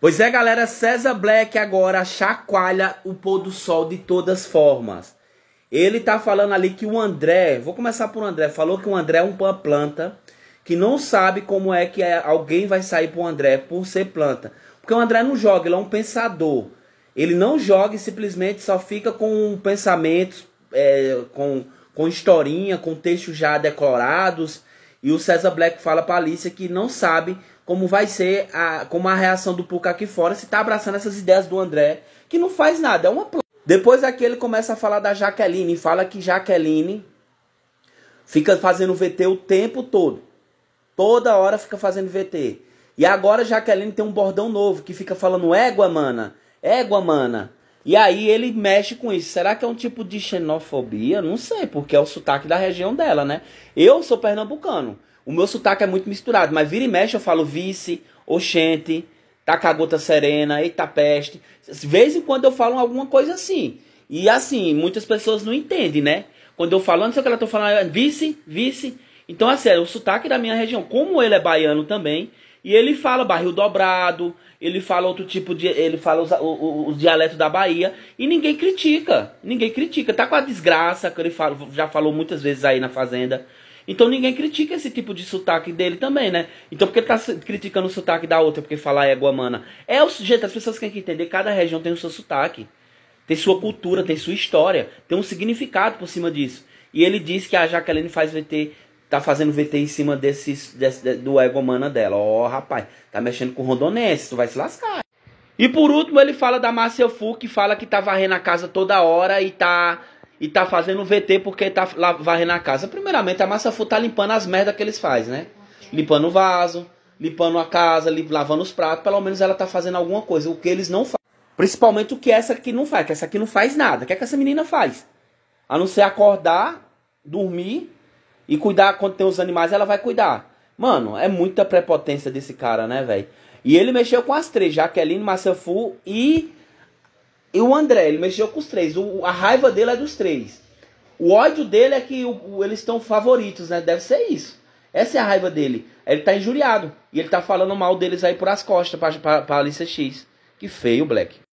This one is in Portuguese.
Pois é, galera, César Black agora chacoalha o pôr do sol de todas formas. Ele tá falando ali que o André, vou começar por André, falou que o André é um planta que não sabe como é que é, alguém vai sair pro André por ser planta. Porque o André não joga, ele é um pensador. Ele não joga e simplesmente só fica com pensamentos, é, com, com historinha, com textos já decorados. E o César Black fala pra Alicia que não sabe como vai ser a, como a reação do Puka aqui fora se tá abraçando essas ideias do André, que não faz nada, é uma Depois aqui ele começa a falar da Jaqueline, fala que Jaqueline fica fazendo VT o tempo todo. Toda hora fica fazendo VT. E agora Jaqueline tem um bordão novo que fica falando égua, mana, égua, mana. E aí ele mexe com isso. Será que é um tipo de xenofobia? Não sei, porque é o sotaque da região dela, né? Eu sou pernambucano. O meu sotaque é muito misturado, mas vira e mexe eu falo vice, oxente, tacagota serena, eita peste. De vez em quando eu falo alguma coisa assim. E assim, muitas pessoas não entendem, né? Quando eu falo, não sei o que ela tô falando, vice, vice. Então, assim, é sério, o sotaque da minha região, como ele é baiano também, e ele fala barril dobrado, ele fala outro tipo de. Ele fala os, os, os dialetos da Bahia. E ninguém critica. Ninguém critica. Tá com a desgraça que ele fala, já falou muitas vezes aí na Fazenda. Então ninguém critica esse tipo de sotaque dele também, né? Então por que tá criticando o sotaque da outra? Porque falar égua mana. É o sujeito as pessoas têm que entender, cada região tem o seu sotaque. Tem sua cultura, tem sua história, tem um significado por cima disso. E ele diz que a Jaqueline faz VT tá fazendo VT em cima desses, desse, do ego humana dela. Ó, oh, rapaz, tá mexendo com rondonense, tu vai se lascar. E por último, ele fala da Márcia Fu, que fala que tá varrendo a casa toda hora e tá e tá fazendo VT porque tá lá varrendo a casa. Primeiramente, a Márcia Fu tá limpando as merdas que eles fazem, né? Limpando o vaso, limpando a casa, lavando os pratos, pelo menos ela tá fazendo alguma coisa, o que eles não fazem. Principalmente o que essa aqui não faz, que essa aqui não faz nada. O que, é que essa menina faz? A não ser acordar, dormir e cuidar quando tem os animais, ela vai cuidar. Mano, é muita prepotência desse cara, né, velho? E ele mexeu com as três, Jaqueline, Massafu e, e o André. Ele mexeu com os três. O, a raiva dele é dos três. O ódio dele é que o, eles estão favoritos, né? Deve ser isso. Essa é a raiva dele. Ele tá injuriado. E ele tá falando mal deles aí por as costas pra, pra, pra Alicia X. Que feio, Black.